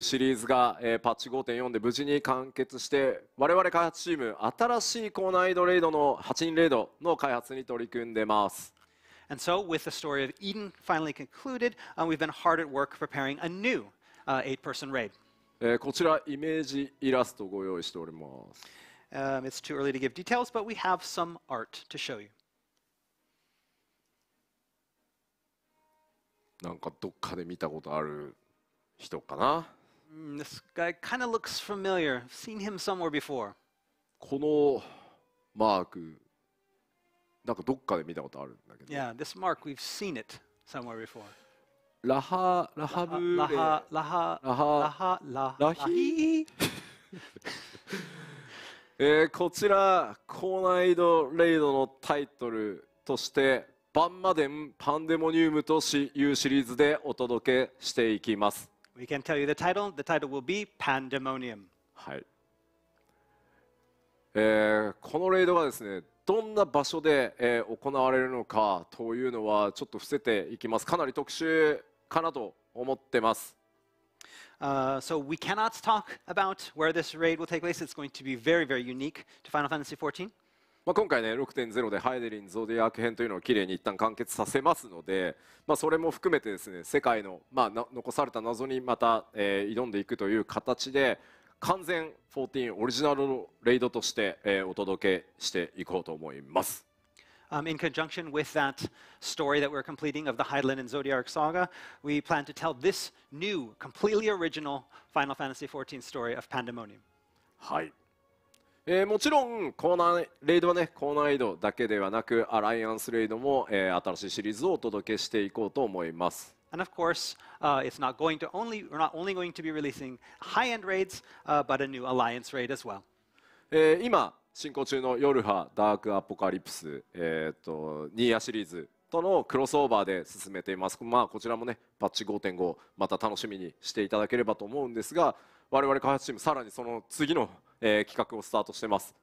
シリーズが、えー、パッチ5.4で無事に完結して我々開発チーム新しい高難易度レイドの8人レイドの開発に取り組んでます。And so, with the story of Eden finally concluded, uh, we've been hard at work preparing a new uh, eight person raid. えー、こちらイメージイラストをご用意しております。Um, it's too early to give details, but we have some art to show you. なんかどっかで見たことある人かな。このマーク、なえこちら、コーナイドレイドのタイトルとして、バンマデンパンデモニウムというシリーズでお届けしていきます。We can tell you the title. The title will be Pandemonium. はい。えー、このレイドがですね、どんな場所で、えー、行われるのかというのはちょっと伏せていきます。かなり特殊かなと思ってます。Uh, so we cannot talk about where this raid will take place. It's going to be very, very unique to Final Fantasy XIV. まあ、今回ね6.0でハイデリンゾディアーク編というのをきれいに一旦完結させますので、まあ、それも含めてですね世界の、まあ、残された謎にまた、えー、挑んでいくという形で完全14オリジナルのレイドとして、えー、お届けしていこうと思います。Um, in conjunction with that story that we're completing of the Heidelin and Zodiac Saga, we plan to tell this new, completely original Final Fantasy XIV story of Pandemonium. Hi. えー、もちろんコーナーレイドはねコーナーレイドだけではなくアライアンスレイドも、えー、新しいシリーズをお届けしていこうと思います。And of course, uh, it's not going to only, we're not only going to be releasing high end raids, uh, but a new alliance raid as well. えー、今、進行中のヨルハ、ダークアポカリプス、えーと、ニーヤシリーズとのクロスオーバーで進めています。まあ、こちらもね、パッチ5.5、また楽しみにしていただければと思うんですが、我々開発チーム、さらにその次のえー、企画をスタートしてます。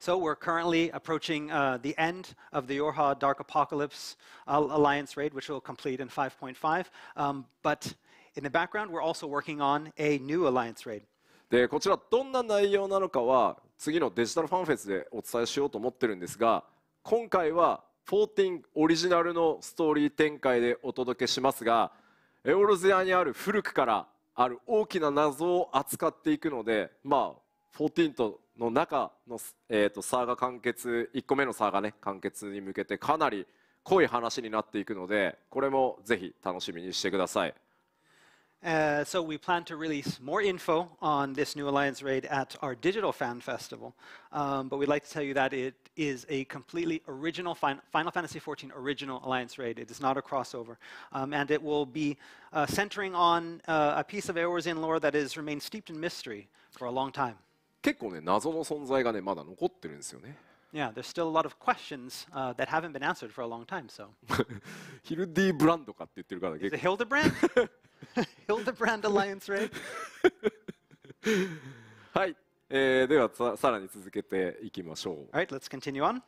So we're currently approaching uh, the end of the Yorha Dark Apocalypse Alliance raid, which will complete in 5.5. Um, but in the background, we're also working on a new alliance raid. でこちらどんな内容なのかは次のデジタルファンフェスでお伝えしようと思ってるんですが今回は14オリジナルのストーリー展開でお届けしますがエオルゼアにある古くからある大きな謎を扱っていくのでまあ14との中の、えー、と差が完結1個目の差がね完結に向けてかなり濃い話になっていくのでこれもぜひ楽しみにしてください。Uh, so we plan to release more info on this new alliance raid at our digital fan festival um, but we'd like to tell you that it is a completely original fin final fantasy xiv original alliance raid it is not a crossover um, and it will be uh, centering on uh, a piece of Eorzin lore that has remained steeped in mystery for a long time 結構ね謎の存在がねまだ残ってるんですよね。Yeah, there's still a lot of questions uh, that haven't been answered for a long time, so. ヒルディブランドかって言ってるから結構。Hildebrand? Hildebrand Alliance, right? はい、えー、ではささらに続けていきましょう。Alright, let's continue on.